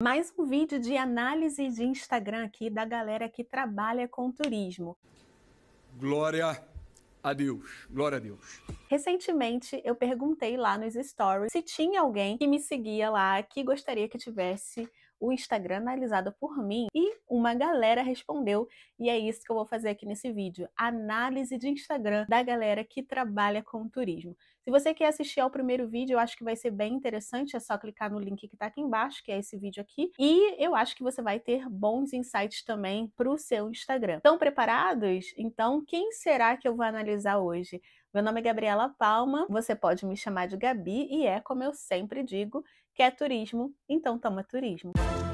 Mais um vídeo de análise de Instagram aqui da galera que trabalha com turismo. Glória a Deus, glória a Deus. Recentemente eu perguntei lá nos stories se tinha alguém que me seguia lá que gostaria que tivesse o Instagram analisado por mim e uma galera respondeu e é isso que eu vou fazer aqui nesse vídeo, análise de Instagram da galera que trabalha com turismo. Se você quer assistir ao primeiro vídeo, eu acho que vai ser bem interessante, é só clicar no link que está aqui embaixo, que é esse vídeo aqui, e eu acho que você vai ter bons insights também para o seu Instagram. Estão preparados? Então, quem será que eu vou analisar hoje? Meu nome é Gabriela Palma, você pode me chamar de Gabi e é, como eu sempre digo, que é turismo, então toma é turismo. Música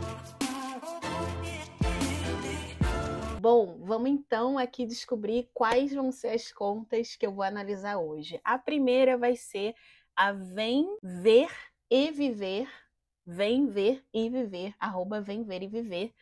Bom, vamos então aqui descobrir quais vão ser as contas que eu vou analisar hoje. A primeira vai ser a Vem Ver e Viver, Vem Ver e Viver, arroba Vem Ver e Viver,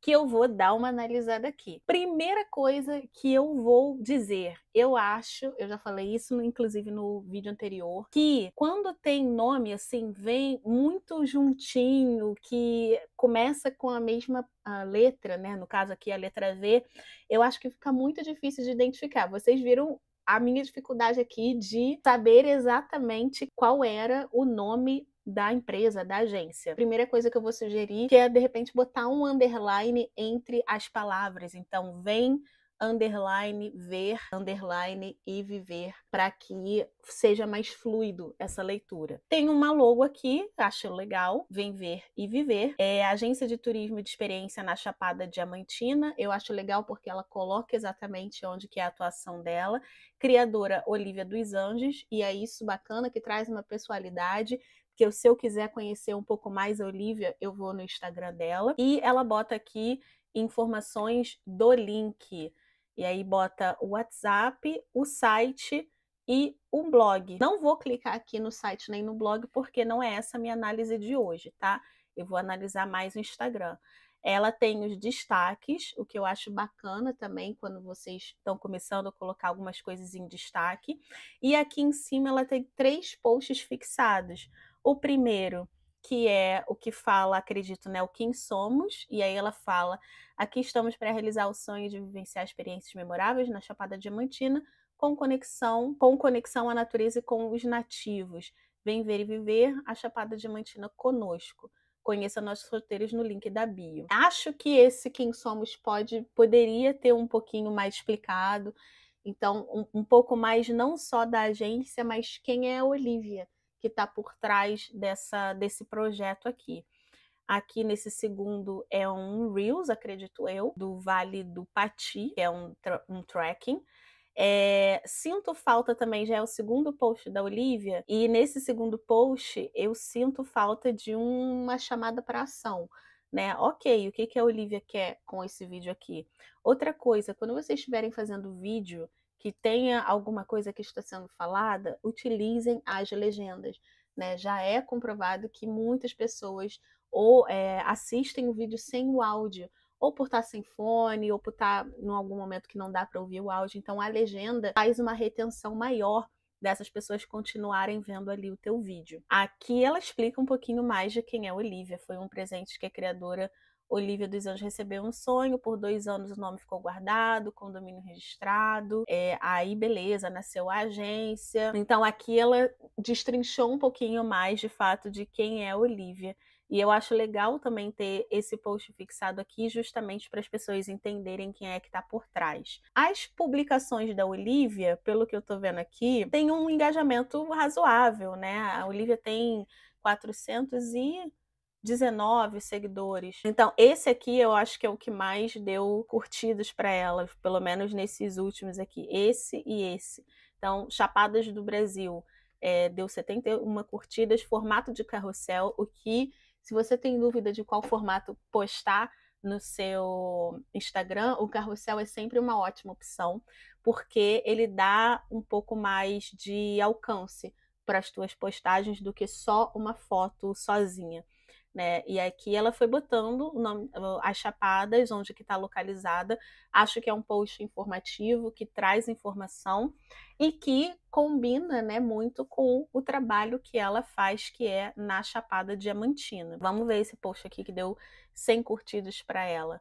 que eu vou dar uma analisada aqui. Primeira coisa que eu vou dizer, eu acho, eu já falei isso inclusive no vídeo anterior, que quando tem nome assim, vem muito juntinho, que começa com a mesma a letra, né? No caso aqui a letra V, eu acho que fica muito difícil de identificar. Vocês viram a minha dificuldade aqui de saber exatamente qual era o nome da empresa, da agência. Primeira coisa que eu vou sugerir que é de repente botar um underline entre as palavras. Então, vem underline ver, underline e viver, para que seja mais fluido essa leitura. Tem uma logo aqui, acho legal, vem ver e viver. É agência de turismo de experiência na Chapada Diamantina. Eu acho legal porque ela coloca exatamente onde que é a atuação dela. Criadora Olivia dos Anjos, e é isso bacana que traz uma pessoalidade que eu, se eu quiser conhecer um pouco mais a Olivia, eu vou no Instagram dela. E ela bota aqui informações do link. E aí bota o WhatsApp, o site e um blog. Não vou clicar aqui no site nem no blog, porque não é essa a minha análise de hoje, tá? Eu vou analisar mais o Instagram. Ela tem os destaques, o que eu acho bacana também quando vocês estão começando a colocar algumas coisas em destaque. E aqui em cima ela tem três posts fixados. O primeiro, que é o que fala, acredito, né, o quem somos, e aí ela fala: aqui estamos para realizar o sonho de vivenciar experiências memoráveis na Chapada Diamantina, com conexão, com conexão à natureza e com os nativos. Vem ver e viver a Chapada Diamantina conosco. Conheça nossos roteiros no link da bio. Acho que esse Quem Somos pode poderia ter um pouquinho mais explicado. Então, um, um pouco mais não só da agência, mas quem é a Olivia que está por trás dessa, desse projeto aqui. Aqui nesse segundo é um Reels, acredito eu, do Vale do Pati, que é um, tra um tracking. É, sinto falta também, já é o segundo post da Olivia, e nesse segundo post eu sinto falta de uma chamada para ação. Né? Ok, o que, que a Olivia quer com esse vídeo aqui? Outra coisa, quando vocês estiverem fazendo vídeo, que tenha alguma coisa que está sendo falada, utilizem as legendas. Né? Já é comprovado que muitas pessoas ou é, assistem o vídeo sem o áudio, ou por estar tá sem fone, ou por estar tá em algum momento que não dá para ouvir o áudio. Então a legenda faz uma retenção maior dessas pessoas continuarem vendo ali o teu vídeo. Aqui ela explica um pouquinho mais de quem é Olivia. Foi um presente que a criadora Olivia dos Anjos recebeu um sonho, por dois anos o nome ficou guardado, condomínio registrado, é, aí beleza, nasceu a agência. Então aqui ela destrinchou um pouquinho mais de fato de quem é a Olivia. E eu acho legal também ter esse post fixado aqui, justamente para as pessoas entenderem quem é que está por trás. As publicações da Olivia, pelo que eu estou vendo aqui, tem um engajamento razoável, né? A Olivia tem 400 e 19 seguidores. Então, esse aqui eu acho que é o que mais deu curtidas para ela, pelo menos nesses últimos aqui, esse e esse. Então, Chapadas do Brasil é, deu 71 curtidas, formato de carrossel, o que, se você tem dúvida de qual formato postar no seu Instagram, o carrossel é sempre uma ótima opção, porque ele dá um pouco mais de alcance para as tuas postagens do que só uma foto sozinha. Né? E aqui ela foi botando nome, as chapadas, onde que está localizada. Acho que é um post informativo que traz informação e que combina né, muito com o trabalho que ela faz, que é na Chapada Diamantina. Vamos ver esse post aqui que deu 100 curtidas para ela.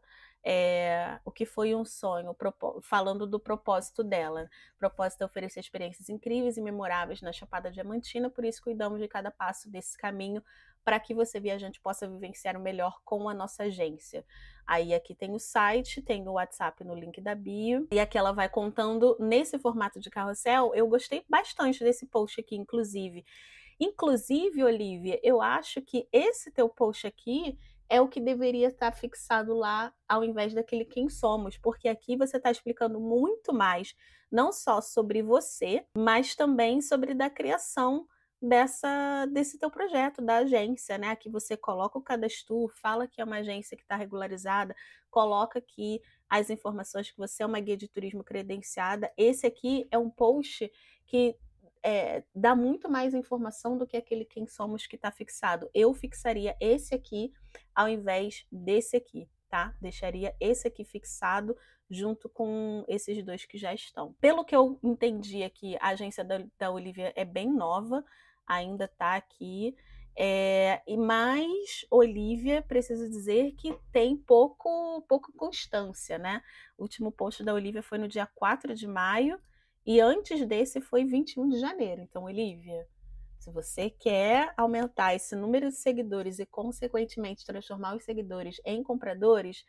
É, o que foi um sonho, falando do propósito dela. O propósito é oferecer experiências incríveis e memoráveis na Chapada Diamantina, por isso cuidamos de cada passo desse caminho para que você, viajante, possa vivenciar o melhor com a nossa agência. Aí aqui tem o site, tem o WhatsApp no link da bio. E aqui ela vai contando nesse formato de carrossel. Eu gostei bastante desse post aqui, inclusive. Inclusive, Olivia, eu acho que esse teu post aqui é o que deveria estar tá fixado lá, ao invés daquele quem somos, porque aqui você está explicando muito mais, não só sobre você, mas também sobre da criação dessa desse teu projeto da agência, né? Que você coloca o cadastro, fala que é uma agência que está regularizada, coloca aqui as informações que você é uma guia de turismo credenciada. Esse aqui é um post que é, dá muito mais informação do que aquele quem somos que está fixado. Eu fixaria esse aqui ao invés desse aqui, tá? Deixaria esse aqui fixado junto com esses dois que já estão. Pelo que eu entendi aqui, a agência da, da Olivia é bem nova, ainda está aqui. É, e mais Olivia, preciso dizer que tem pouco, pouco constância, né? O último post da Olivia foi no dia 4 de maio e antes desse foi 21 de janeiro. Então, Olivia, se você quer aumentar esse número de seguidores e, consequentemente, transformar os seguidores em compradores,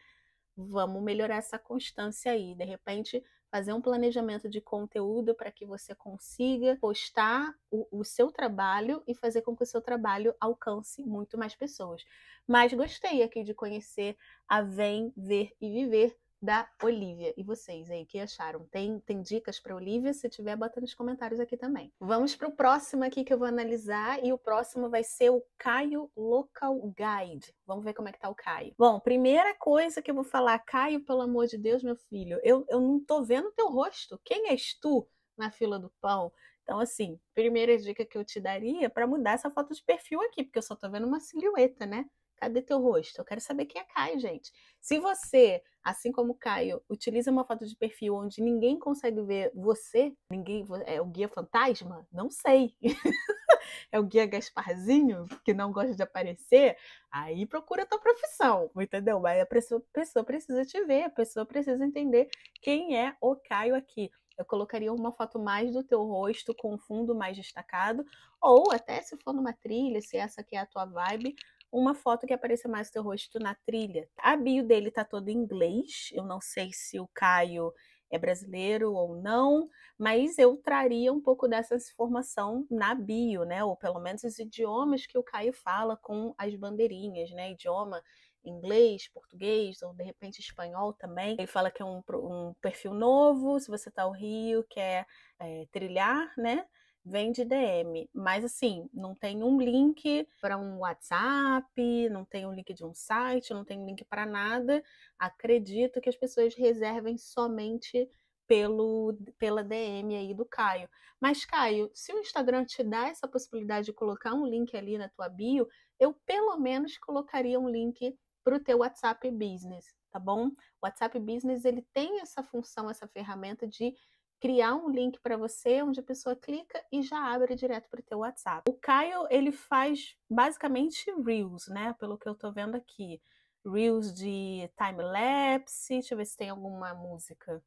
vamos melhorar essa constância aí. De repente, fazer um planejamento de conteúdo para que você consiga postar o, o, seu trabalho e fazer com que o seu trabalho alcance muito mais pessoas. Mas gostei aqui de conhecer a Vem, Ver e Viver da Olivia. E vocês aí, que acharam? Tem, tem dicas para Olivia? Se tiver, bota nos comentários aqui também. Vamos para o próximo aqui que eu vou analisar e o próximo vai ser o Caio Local Guide. Vamos ver como é que tá o Caio. Bom, primeira coisa que eu vou falar, Caio, pelo amor de Deus, meu filho, eu, eu não tô vendo teu rosto. Quem és tu na fila do pão? Então, assim, primeira dica que eu te daria para mudar essa foto de perfil aqui, porque eu só tô vendo uma silhueta, né? Cadê teu rosto? Eu quero saber quem é Caio, gente. Se você, assim como Caio, utiliza uma foto de perfil onde ninguém consegue ver você, ninguém é o guia fantasma? Não sei. é o guia Gasparzinho que não gosta de aparecer? Aí procura a tua profissão, entendeu? Mas a pessoa, pessoa precisa te ver, a pessoa precisa entender quem é o Caio aqui eu colocaria uma foto mais do teu rosto com um fundo mais destacado, ou até se for numa trilha, se essa aqui é a tua vibe, uma foto que apareça mais o teu rosto na trilha. A bio dele tá toda em inglês, eu não sei se o Caio é brasileiro ou não, mas eu traria um pouco dessa informação na bio, né? Ou pelo menos os idiomas que o Caio fala com as bandeirinhas, né? Idioma inglês, português ou de repente espanhol também. Ele fala que é um, um perfil novo, se você está no Rio, quer é, trilhar, né? vem de DM, mas assim, não tem um link para um WhatsApp, não tem um link de um site, não tem um link para nada. Acredito que as pessoas reservem somente pelo pela DM aí do Caio. Mas Caio, se o Instagram te dá essa possibilidade de colocar um link ali na tua bio, eu pelo menos colocaria um link para o teu WhatsApp Business, tá bom? O WhatsApp Business ele tem essa função, essa ferramenta de criar um link para você onde a pessoa clica e já abre direto para o teu WhatsApp. O Caio, ele faz basicamente Reels, né? Pelo que eu estou vendo aqui. Reels de time lapse, deixa eu ver se tem alguma música.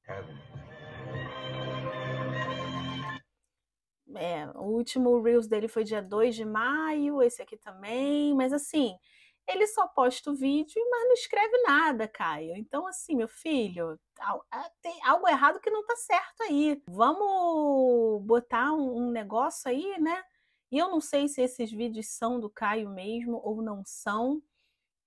É, o último Reels dele foi dia 2 de maio, esse aqui também, mas assim, ele só posta o vídeo, mas não escreve nada, Caio. Então, assim, meu filho, tem algo errado que não tá certo aí. Vamos botar um, negócio aí, né? E eu não sei se esses vídeos são do Caio mesmo ou não são.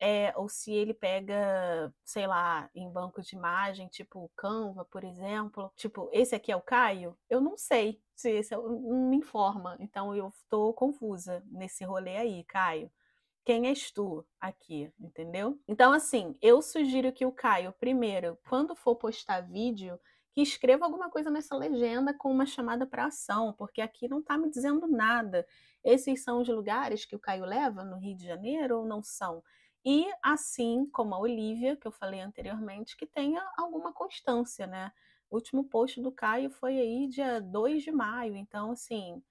É, ou se ele pega, sei lá, em banco de imagem, tipo Canva, por exemplo, tipo, esse aqui é o Caio? Eu não sei se esse é, não me informa, então eu estou confusa nesse rolê aí, Caio quem és tu aqui, entendeu? Então, assim, eu sugiro que o Caio, primeiro, quando for postar vídeo, que escreva alguma coisa nessa legenda com uma chamada para ação, porque aqui não está me dizendo nada. Esses são os lugares que o Caio leva no Rio de Janeiro ou não são? E assim como a Olivia, que eu falei anteriormente, que tenha alguma constância, né? O último post do Caio foi aí dia 2 de maio, então assim,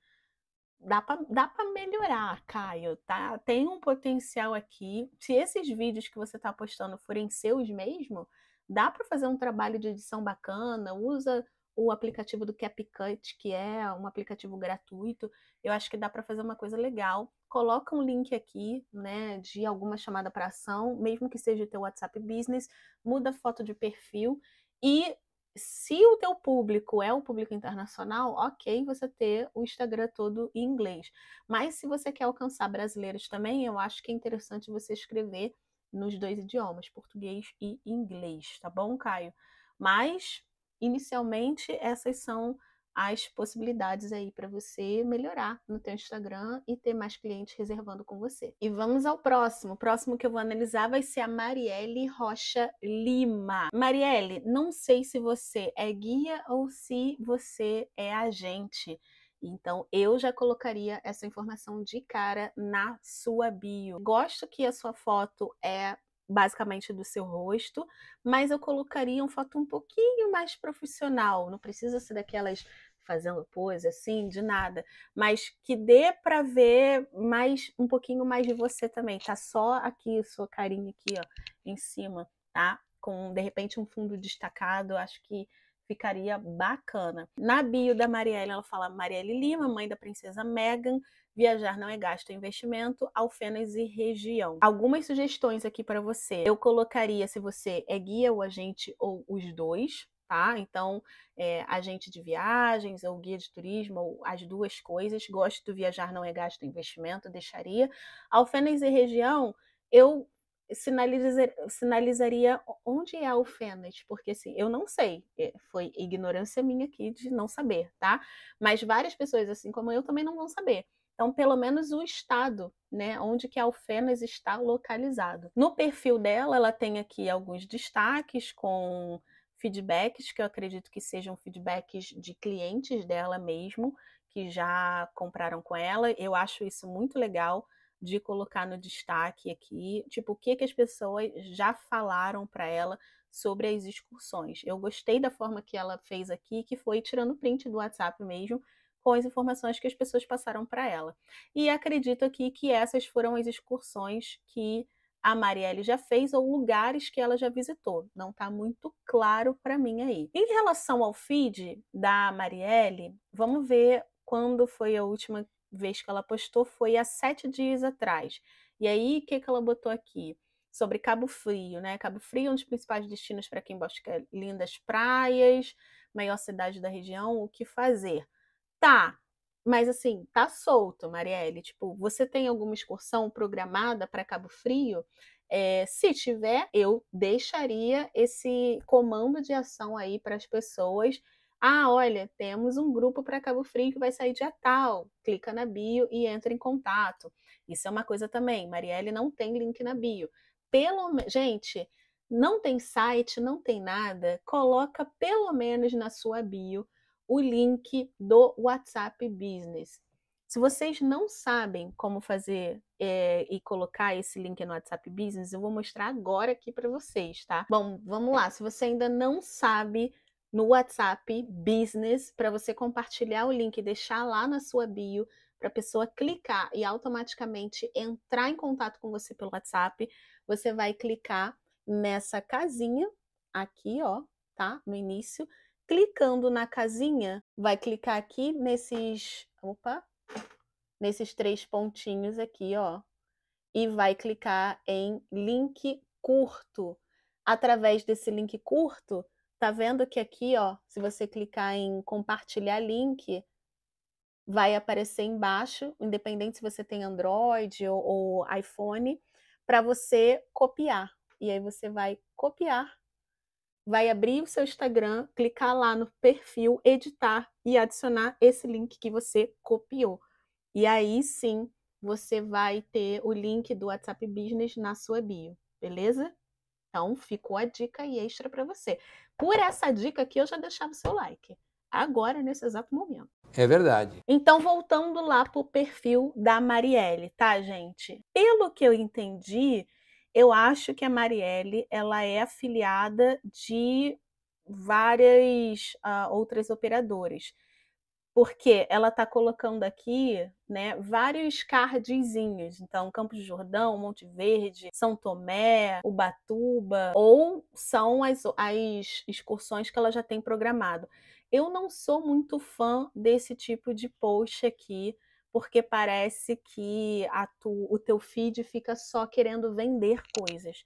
dá para melhorar, Caio, tá? Tem um potencial aqui. Se esses vídeos que você está postando forem seus mesmo, dá para fazer um trabalho de edição bacana, usa o aplicativo do CapCut, que é um aplicativo gratuito. Eu acho que dá para fazer uma coisa legal. Coloca um link aqui, né, de alguma chamada para ação, mesmo que seja o teu WhatsApp Business, muda a foto de perfil e se o teu público é um público internacional, ok você ter o Instagram todo em inglês. Mas se você quer alcançar brasileiros também, eu acho que é interessante você escrever nos dois idiomas, português e inglês, tá bom, Caio? Mas, inicialmente, essas são as possibilidades aí para você melhorar no teu Instagram e ter mais clientes reservando com você. E vamos ao próximo. O próximo que eu vou analisar vai ser a Marielle Rocha Lima. Marielle, não sei se você é guia ou se você é agente. Então, eu já colocaria essa informação de cara na sua bio. Gosto que a sua foto é basicamente do seu rosto, mas eu colocaria uma foto um pouquinho mais profissional, não precisa ser daquelas fazendo pose assim, de nada, mas que dê para ver mais um pouquinho mais de você também, tá só aqui sua carinha aqui, ó, em cima, tá? Com de repente um fundo destacado, acho que ficaria bacana. Na bio da Marielle, ela fala Marielle Lima, mãe da princesa Meghan. Viajar não é gasto, é investimento, alfenas e região. Algumas sugestões aqui para você. Eu colocaria se você é guia ou agente ou os dois, tá? Então, é, agente de viagens ou guia de turismo, ou as duas coisas. Gosto do viajar não é gasto, é investimento, deixaria. Alfenas e região, eu sinalizar, sinalizaria onde é o fênix, porque assim, eu não sei, eh, foi ignorância minha aqui de não saber, tá? Mas várias pessoas, assim como eu, também não vão saber. Então, pelo menos o estado, né, onde que a Alfenas está localizado. No perfil dela, ela tem aqui alguns destaques com feedbacks que eu acredito que sejam feedbacks de clientes dela mesmo que já compraram com ela. Eu acho isso muito legal de colocar no destaque aqui, tipo, o que, que as pessoas já falaram para ela sobre as excursões. Eu gostei da forma que ela fez aqui, que foi tirando print do WhatsApp mesmo, com as informações que as pessoas passaram para ela. E acredito aqui que essas foram as excursões que a Marielle já fez ou lugares que ela já visitou. Não está muito claro para mim aí. Em relação ao feed da Marielle, vamos ver quando foi a última vez que ela postou foi há sete dias atrás. E aí, o que, que ela botou aqui? Sobre Cabo Frio, né? Cabo Frio é um dos principais destinos para quem busca lindas praias, maior cidade da região, o que fazer? Tá, mas assim, tá solto, Marielle. Tipo, você tem alguma excursão programada para Cabo Frio? É, se tiver, eu deixaria esse comando de ação aí para as pessoas ah, olha, temos um grupo para Cabo Frio que vai sair dia tal. Clica na bio e entra em contato. Isso é uma coisa também. Marielle não tem link na bio. Pelo gente, não tem site, não tem nada. Coloca pelo menos na sua bio o link do WhatsApp Business. Se vocês não sabem como fazer é, e colocar esse link no WhatsApp Business, eu vou mostrar agora aqui para vocês, tá? Bom, vamos lá. Se você ainda não sabe no WhatsApp Business para você compartilhar o link e deixar lá na sua bio para a pessoa clicar e automaticamente entrar em contato com você pelo WhatsApp. Você vai clicar nessa casinha aqui, ó, tá? No início. Clicando na casinha, vai clicar aqui nesses, opa, nesses três pontinhos aqui, ó, e vai clicar em link curto. Através desse link curto, Tá vendo que aqui, ó, se você clicar em compartilhar link, vai aparecer embaixo, independente se você tem Android ou, ou iPhone, para você copiar. E aí você vai copiar, vai abrir o seu Instagram, clicar lá no perfil, editar e adicionar esse link que você copiou. E aí sim, você vai ter o link do WhatsApp Business na sua bio, beleza? Então, ficou a dica e extra para você. Por essa dica aqui, eu já deixava o seu like. Agora, nesse exato momento. É verdade. Então, voltando lá para o perfil da Marielle, tá, gente? Pelo que eu entendi, eu acho que a Marielle ela é afiliada de várias uh, outras operadoras porque ela está colocando aqui né, vários cardzinhos. Então, Campos do Jordão, Monte Verde, São Tomé, Ubatuba, ou são as, as excursões que ela já tem programado. Eu não sou muito fã desse tipo de post aqui, porque parece que tu, o teu feed fica só querendo vender coisas.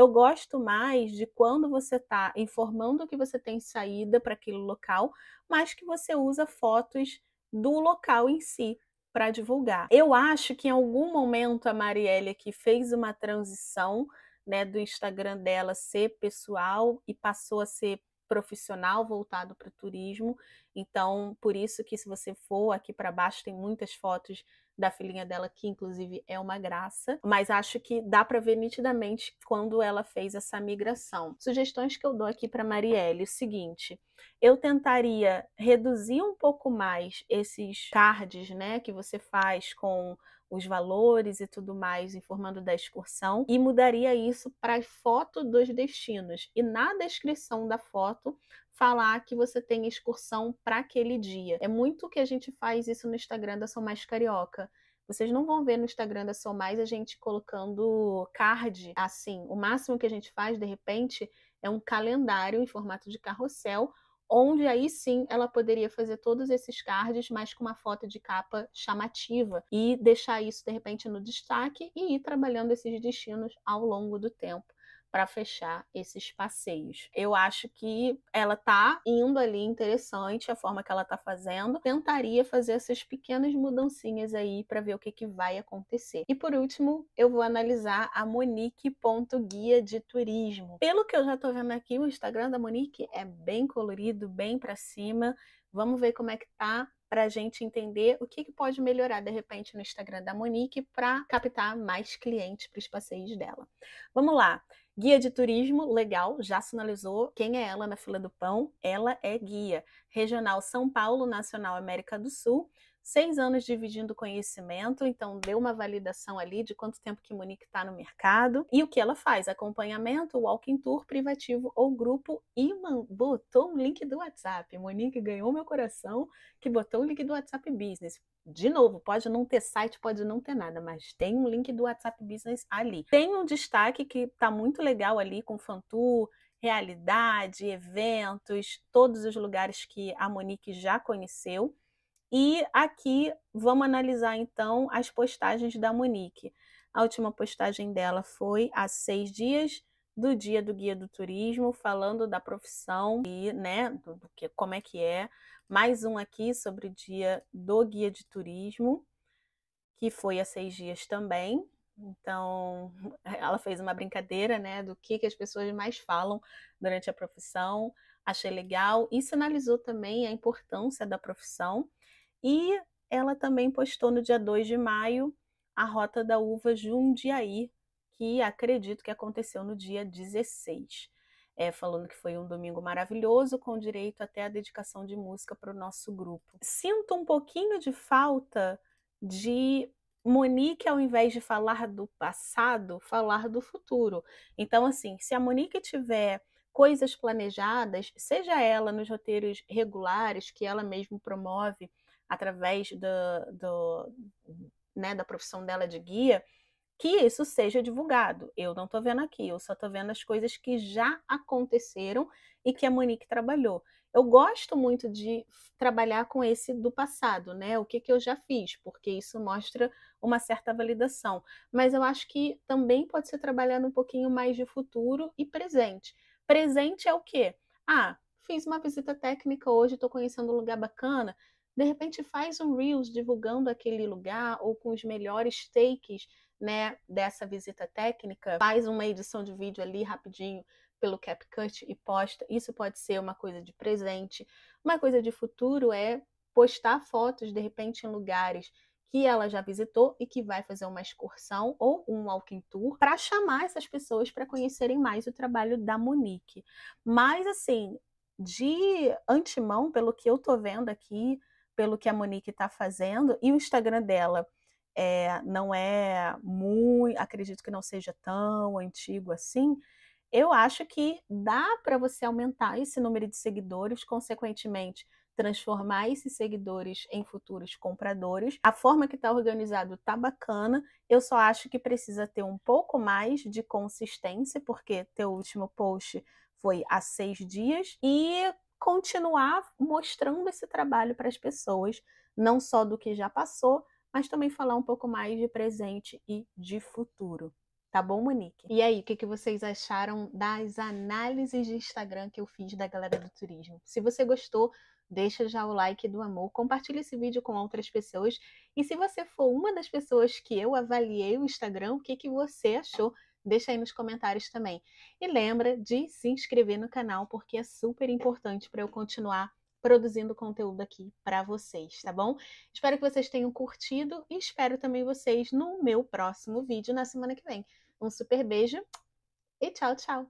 Eu gosto mais de quando você está informando que você tem saída para aquele local, mas que você usa fotos do local em si para divulgar. Eu acho que em algum momento a Marielle aqui fez uma transição né, do Instagram dela ser pessoal e passou a ser profissional voltado para o turismo. Então, por isso que se você for aqui para baixo tem muitas fotos da filhinha dela que inclusive é uma graça, mas acho que dá para ver nitidamente quando ela fez essa migração. Sugestões que eu dou aqui para Marielle, o seguinte, eu tentaria reduzir um pouco mais esses cards, né, que você faz com os valores e tudo mais, informando da excursão, e mudaria isso para foto dos destinos. E na descrição da foto falar que você tem excursão para aquele dia. É muito que a gente faz isso no Instagram da São Mais Carioca. Vocês não vão ver no Instagram da Sou Mais a gente colocando card assim. O máximo que a gente faz, de repente, é um calendário em formato de carrossel onde aí sim ela poderia fazer todos esses cards, mas com uma foto de capa chamativa e deixar isso de repente no destaque e ir trabalhando esses destinos ao longo do tempo para fechar esses passeios. Eu acho que ela tá indo ali interessante a forma que ela tá fazendo. Tentaria fazer essas pequenas mudancinhas aí para ver o que, que vai acontecer. E por último, eu vou analisar a guia de turismo. Pelo que eu já tô vendo aqui, o Instagram da Monique é bem colorido, bem para cima. Vamos ver como é que tá para a gente entender o que, que, pode melhorar de repente no Instagram da Monique para captar mais clientes para os passeios dela. Vamos lá. Guia de turismo, legal, já sinalizou quem é ela na fila do pão. Ela é guia regional São Paulo, nacional América do Sul seis anos dividindo conhecimento, então deu uma validação ali de quanto tempo que Monique está no mercado. E o que ela faz? Acompanhamento, walking tour privativo ou grupo e botou um link do WhatsApp. Monique ganhou meu coração que botou o link do WhatsApp Business. De novo, pode não ter site, pode não ter nada, mas tem um link do WhatsApp Business ali. Tem um destaque que está muito legal ali com Fantu, realidade, eventos, todos os lugares que a Monique já conheceu. E aqui vamos analisar então as postagens da Monique. A última postagem dela foi há seis dias do dia do guia do turismo, falando da profissão e, né, do, do que, como é que é. Mais um aqui sobre o dia do guia de turismo, que foi há seis dias também. Então, ela fez uma brincadeira, né, do que, que as pessoas mais falam durante a profissão. Achei legal e sinalizou também a importância da profissão e ela também postou no dia 2 de maio a Rota da Uva Jundiaí, que acredito que aconteceu no dia 16. É, falando que foi um domingo maravilhoso, com direito até a dedicação de música para o nosso grupo. Sinto um pouquinho de falta de Monique, ao invés de falar do passado, falar do futuro. Então, assim, se a Monique tiver coisas planejadas, seja ela nos roteiros regulares que ela mesma promove, através do, do né, da profissão dela de guia, que isso seja divulgado. Eu não estou vendo aqui, eu só estou vendo as coisas que já aconteceram e que a Monique trabalhou. Eu gosto muito de trabalhar com esse do passado, né? O que, que eu já fiz, porque isso mostra uma certa validação. Mas eu acho que também pode ser trabalhado um pouquinho mais de futuro e presente. Presente é o quê? Ah, fiz uma visita técnica hoje, estou conhecendo um lugar bacana, de repente faz um Reels divulgando aquele lugar ou com os melhores takes né, dessa visita técnica, faz uma edição de vídeo ali rapidinho pelo CapCut e posta. Isso pode ser uma coisa de presente. Uma coisa de futuro é postar fotos de repente em lugares que ela já visitou e que vai fazer uma excursão ou um walking tour para chamar essas pessoas para conhecerem mais o trabalho da Monique. Mas assim, de antemão, pelo que eu tô vendo aqui, pelo que a Monique está fazendo e o Instagram dela é, não é muito, acredito que não seja tão antigo assim. Eu acho que dá para você aumentar esse número de seguidores, consequentemente transformar esses seguidores em futuros compradores. A forma que está organizado tá bacana. Eu só acho que precisa ter um pouco mais de consistência, porque teu último post foi há seis dias. E continuar mostrando esse trabalho para as pessoas, não só do que já passou, mas também falar um pouco mais de presente e de futuro. Tá bom, Monique? E aí, o que, que vocês acharam das análises de Instagram que eu fiz da galera do turismo? Se você gostou, deixa já o like do amor, compartilha esse vídeo com outras pessoas. E se você for uma das pessoas que eu avaliei o Instagram, o que, que você achou? Deixa aí nos comentários também. E lembra de se inscrever no canal porque é super importante para eu continuar produzindo conteúdo aqui para vocês, tá bom? Espero que vocês tenham curtido e espero também vocês no meu próximo vídeo na semana que vem. Um super beijo e tchau, tchau.